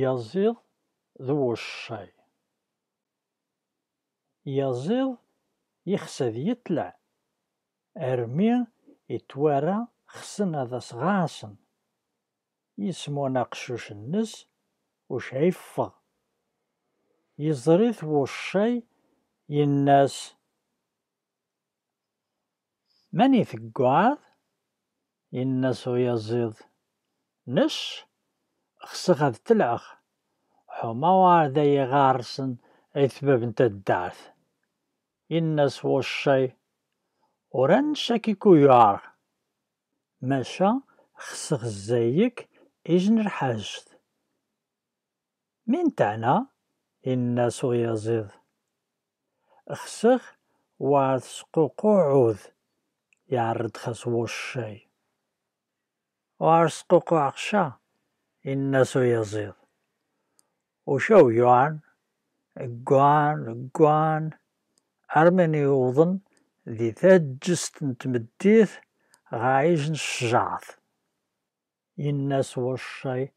Yaziḍ d wuccay. Yaziḍ yeɣs ad yeṭṭleɛ, armi yettwara ɣsen ad as-ɛassen. Yesmon aqcic-nnes uccen yeffeɣ. Yeẓra-t wuccay, yenna-as: "Mani teggaɛeḍ?" Yenna-as uyaziḍ: "Nec." خسخد تلعخ حما وارد يغارسن اثباب انت الدارت الناس وشي وران شاكي كويار ماشا خسخ زيك اجن الحاجت من تعنا الناس ويزيد خسخ وارد سقوقو يعرد يعرض خس وشي وارد سقوقو الناس يزيد وشو يوان جوان جوان أرمني وظن ذي جست نتمديت غايج نشجعث الناس وشي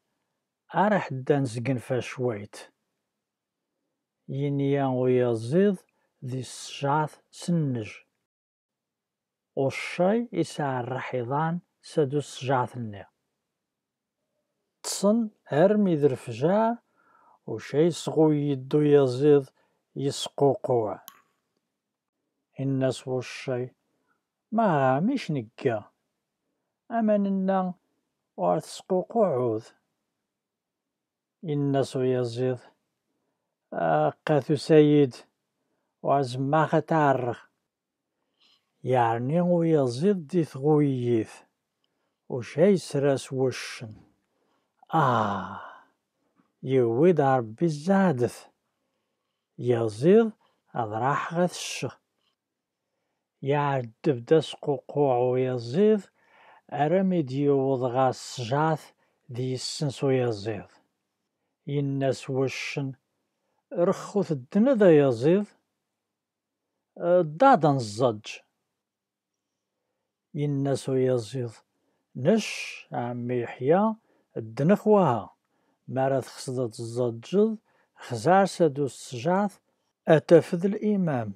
أرح دانزقن شويت ينيا ويزيد ذي السجعت سنج وشي يسعى الرحيضان سادو السجعت النيا يصن أرمي ذرفجا وشي سغو يدو يزيد يسقو يسقوقوا الناس وشي ما مش نقا أما ننا وارث سقوقوا عود الناس ويزيد قاثو سيد وازم ما يعني ويزيد ديث غويث وشي سرس وشن Ah, you would are bizadeth. يزيد أضراح غثش. يعد بدس قوقوع يزيد أرميد يوض غاس جاث دي السنسو يزيد. ينس وشن رخوث الدندة يزيد دادن الزج. ينس يزيد نش عمي حيا دنخواها مارث خصدت الزجد خزار سدو السجاد أتفد الإمام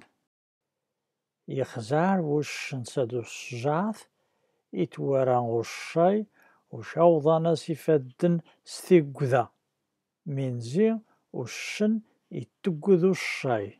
يخزار وش سدو السجاد إتوران وشاي وش أوضى نصف الدن ستيقذا من زي وشن يتقذو الشاي